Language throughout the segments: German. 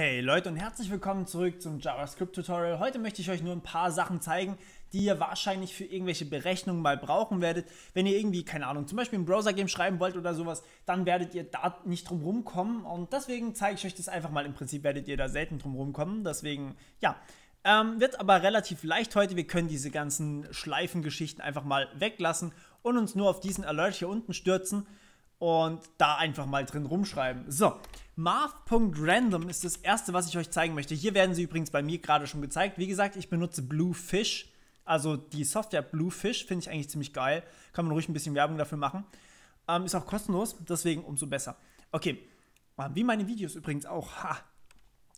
Hey Leute und herzlich willkommen zurück zum JavaScript Tutorial. Heute möchte ich euch nur ein paar Sachen zeigen, die ihr wahrscheinlich für irgendwelche Berechnungen mal brauchen werdet. Wenn ihr irgendwie, keine Ahnung, zum Beispiel ein Browser-Game schreiben wollt oder sowas, dann werdet ihr da nicht drum rumkommen und deswegen zeige ich euch das einfach mal. Im Prinzip werdet ihr da selten drum rumkommen, deswegen, ja. Ähm, wird aber relativ leicht heute. Wir können diese ganzen Schleifengeschichten einfach mal weglassen und uns nur auf diesen Alert hier unten stürzen und da einfach mal drin rumschreiben. So, math.random ist das erste, was ich euch zeigen möchte. Hier werden sie übrigens bei mir gerade schon gezeigt. Wie gesagt, ich benutze Bluefish. Also die Software Bluefish finde ich eigentlich ziemlich geil. Kann man ruhig ein bisschen Werbung dafür machen. Ähm, ist auch kostenlos, deswegen umso besser. Okay, ähm, wie meine Videos übrigens auch. Ha.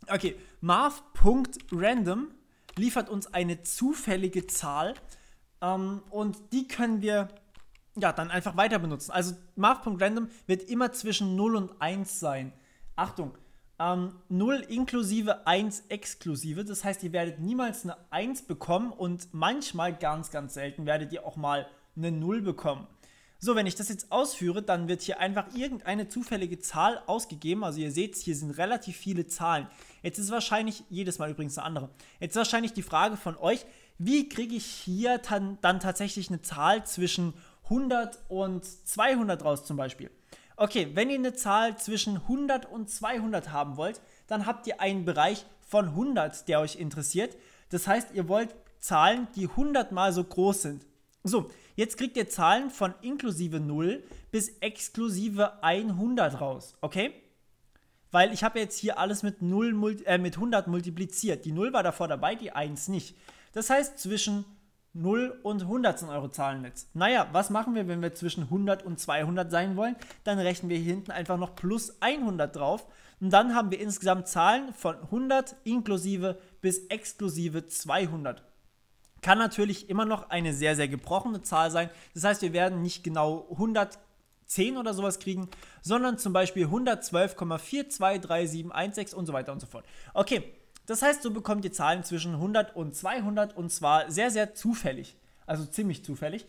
Okay, math.random liefert uns eine zufällige Zahl ähm, und die können wir ja, dann einfach weiter benutzen. Also Marv.random wird immer zwischen 0 und 1 sein. Achtung, ähm, 0 inklusive, 1 exklusive. Das heißt, ihr werdet niemals eine 1 bekommen und manchmal, ganz, ganz selten, werdet ihr auch mal eine 0 bekommen. So, wenn ich das jetzt ausführe, dann wird hier einfach irgendeine zufällige Zahl ausgegeben. Also ihr seht, hier sind relativ viele Zahlen. Jetzt ist wahrscheinlich, jedes Mal übrigens eine andere, jetzt ist wahrscheinlich die Frage von euch, wie kriege ich hier dann, dann tatsächlich eine Zahl zwischen 0 100 und 200 raus zum Beispiel. Okay, wenn ihr eine Zahl zwischen 100 und 200 haben wollt, dann habt ihr einen Bereich von 100, der euch interessiert. Das heißt, ihr wollt Zahlen, die 100 mal so groß sind. So, jetzt kriegt ihr Zahlen von inklusive 0 bis exklusive 100 raus, okay? Weil ich habe jetzt hier alles mit, 0, äh, mit 100 multipliziert. Die 0 war davor dabei, die 1 nicht. Das heißt, zwischen 0 und 100 Euro Zahlen jetzt. Naja, was machen wir, wenn wir zwischen 100 und 200 sein wollen? Dann rechnen wir hier hinten einfach noch plus 100 drauf und dann haben wir insgesamt Zahlen von 100 inklusive bis exklusive 200. Kann natürlich immer noch eine sehr, sehr gebrochene Zahl sein. Das heißt, wir werden nicht genau 110 oder sowas kriegen, sondern zum Beispiel 112,423716 und so weiter und so fort. Okay, das heißt, so bekommt ihr Zahlen zwischen 100 und 200 und zwar sehr, sehr zufällig. Also ziemlich zufällig.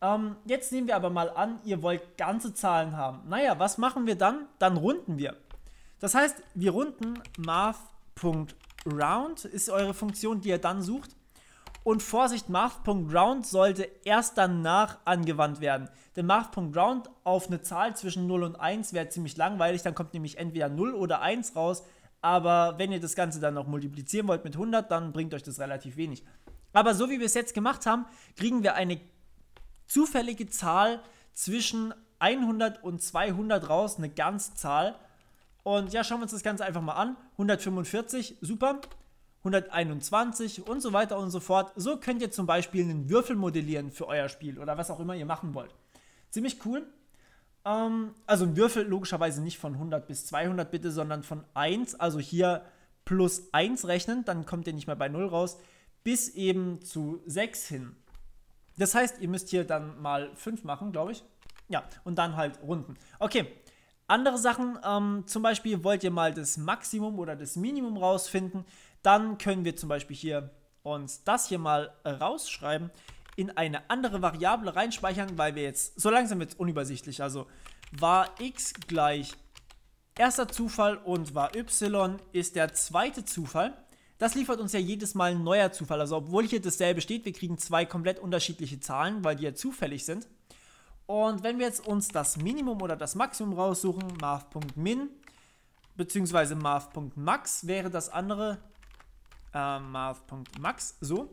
Ähm, jetzt nehmen wir aber mal an, ihr wollt ganze Zahlen haben. Naja, was machen wir dann? Dann runden wir. Das heißt, wir runden math.round ist eure Funktion, die ihr dann sucht. Und Vorsicht, math.round sollte erst danach angewandt werden. Denn math.round auf eine Zahl zwischen 0 und 1 wäre ziemlich langweilig. Dann kommt nämlich entweder 0 oder 1 raus. Aber wenn ihr das Ganze dann noch multiplizieren wollt mit 100, dann bringt euch das relativ wenig. Aber so wie wir es jetzt gemacht haben, kriegen wir eine zufällige Zahl zwischen 100 und 200 raus, eine ganze Zahl. Und ja, schauen wir uns das Ganze einfach mal an. 145, super. 121 und so weiter und so fort. So könnt ihr zum Beispiel einen Würfel modellieren für euer Spiel oder was auch immer ihr machen wollt. Ziemlich cool. Ähm, also ein Würfel logischerweise nicht von 100 bis 200 bitte, sondern von 1, also hier plus 1 rechnen, dann kommt ihr nicht mehr bei 0 raus, bis eben zu 6 hin. Das heißt, ihr müsst hier dann mal 5 machen, glaube ich. Ja, und dann halt runden. Okay, andere Sachen, ähm, zum Beispiel wollt ihr mal das Maximum oder das Minimum rausfinden, dann können wir zum Beispiel hier uns das hier mal rausschreiben in eine andere Variable reinspeichern, weil wir jetzt, so langsam wird es unübersichtlich, also war x gleich erster Zufall und war y ist der zweite Zufall. Das liefert uns ja jedes Mal ein neuer Zufall. Also obwohl hier dasselbe steht, wir kriegen zwei komplett unterschiedliche Zahlen, weil die ja zufällig sind. Und wenn wir jetzt uns das Minimum oder das Maximum raussuchen, marv.min beziehungsweise marv.max wäre das andere, äh, marv.max, so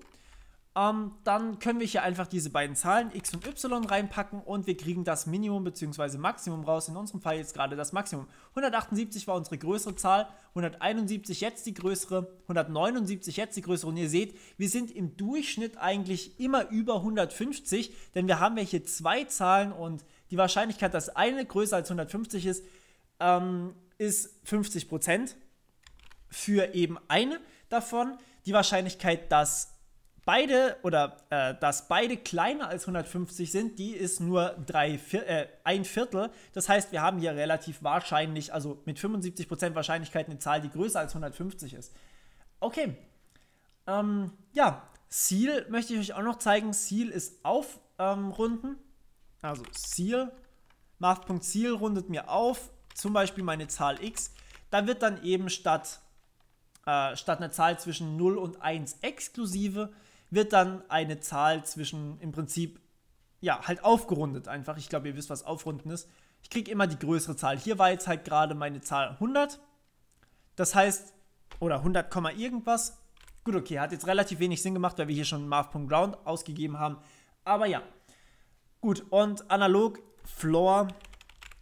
ähm, dann können wir hier einfach diese beiden Zahlen x und y reinpacken und wir kriegen das Minimum bzw. Maximum raus. In unserem Fall jetzt gerade das Maximum. 178 war unsere größere Zahl, 171 jetzt die größere, 179 jetzt die größere. Und ihr seht, wir sind im Durchschnitt eigentlich immer über 150, denn wir haben ja hier zwei Zahlen und die Wahrscheinlichkeit, dass eine größer als 150 ist, ähm, ist 50% für eben eine davon. Die Wahrscheinlichkeit, dass beide oder äh, dass beide kleiner als 150 sind, die ist nur drei, vier, äh, ein Viertel. Das heißt, wir haben hier relativ wahrscheinlich, also mit 75% Wahrscheinlichkeit eine Zahl, die größer als 150 ist. Okay. Ähm, ja, Seal möchte ich euch auch noch zeigen. Seal ist aufrunden. Ähm, also Seal. Math.seal rundet mir auf. Zum Beispiel meine Zahl x. Da wird dann eben statt, äh, statt einer Zahl zwischen 0 und 1 exklusive wird dann eine Zahl zwischen im Prinzip, ja, halt aufgerundet einfach. Ich glaube, ihr wisst, was aufrunden ist. Ich kriege immer die größere Zahl. Hier war jetzt halt gerade meine Zahl 100. Das heißt, oder 100, irgendwas. Gut, okay, hat jetzt relativ wenig Sinn gemacht, weil wir hier schon Marv.ground ausgegeben haben. Aber ja. Gut, und analog, Floor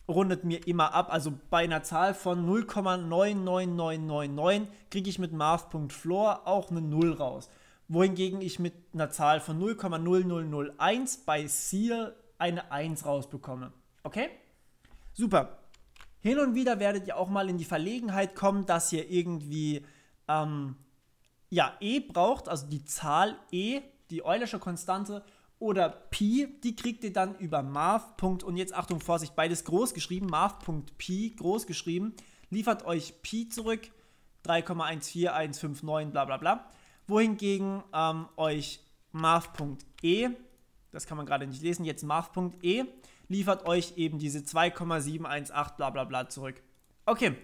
rundet mir immer ab. Also bei einer Zahl von 0,99999 kriege ich mit Marv.floor auch eine 0 raus wohingegen ich mit einer Zahl von 0,0001 bei SEAL eine 1 rausbekomme. Okay? Super. Hin und wieder werdet ihr auch mal in die Verlegenheit kommen, dass ihr irgendwie ähm, ja, E braucht, also die Zahl E, die Eulersche Konstante oder Pi, die kriegt ihr dann über Marv. Und jetzt Achtung, Vorsicht, beides groß geschrieben, Marv.pi groß geschrieben, liefert euch Pi zurück, 3,14159, bla bla bla wohingegen ähm, euch math.e, das kann man gerade nicht lesen, jetzt math.e, liefert euch eben diese 2,718 bla bla bla zurück. Okay,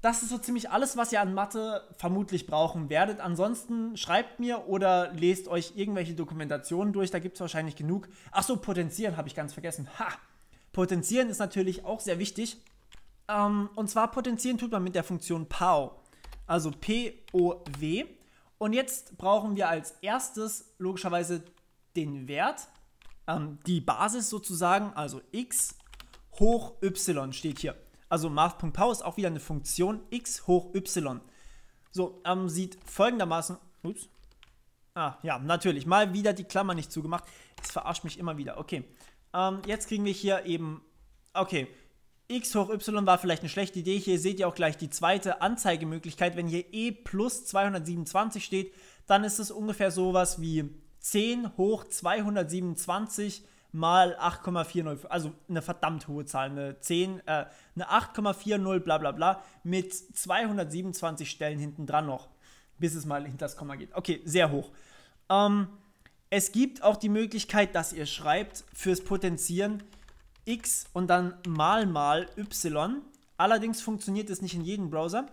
das ist so ziemlich alles, was ihr an Mathe vermutlich brauchen werdet. Ansonsten schreibt mir oder lest euch irgendwelche Dokumentationen durch, da gibt es wahrscheinlich genug. Achso, potenzieren habe ich ganz vergessen. Ha! Potenzieren ist natürlich auch sehr wichtig. Ähm, und zwar potenzieren tut man mit der Funktion POW. Also P-O-W. Und jetzt brauchen wir als erstes logischerweise den Wert, ähm, die Basis sozusagen, also x hoch y steht hier. Also math.power ist auch wieder eine Funktion x hoch y. So, ähm, sieht folgendermaßen, ups, ah, ja, natürlich, mal wieder die Klammer nicht zugemacht, das verarscht mich immer wieder, okay. Ähm, jetzt kriegen wir hier eben, okay, x hoch y war vielleicht eine schlechte Idee. Hier seht ihr auch gleich die zweite Anzeigemöglichkeit. Wenn hier e plus 227 steht, dann ist es ungefähr sowas wie 10 hoch 227 mal 8,40, also eine verdammt hohe Zahl, eine 10, äh, eine 8,40 bla bla bla mit 227 Stellen hinten dran noch, bis es mal hinter das Komma geht. Okay, sehr hoch. Ähm, es gibt auch die Möglichkeit, dass ihr schreibt fürs Potenzieren, x und dann mal mal y. Allerdings funktioniert es nicht in jedem Browser.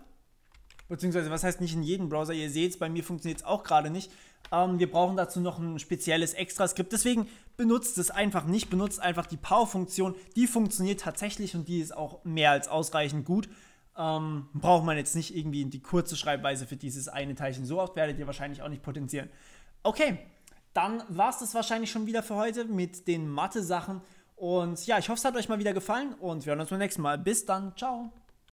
Beziehungsweise, was heißt nicht in jedem Browser? Ihr seht es, bei mir funktioniert es auch gerade nicht. Ähm, wir brauchen dazu noch ein spezielles Extra-Skript. Deswegen benutzt es einfach nicht. Benutzt einfach die Power-Funktion. Die funktioniert tatsächlich und die ist auch mehr als ausreichend gut. Ähm, braucht man jetzt nicht irgendwie die kurze Schreibweise für dieses eine Teilchen. So oft werdet ihr wahrscheinlich auch nicht potenzieren. Okay, dann war es das wahrscheinlich schon wieder für heute mit den Mathe-Sachen. Und ja, ich hoffe, es hat euch mal wieder gefallen und wir hören uns beim nächsten Mal. Bis dann, ciao.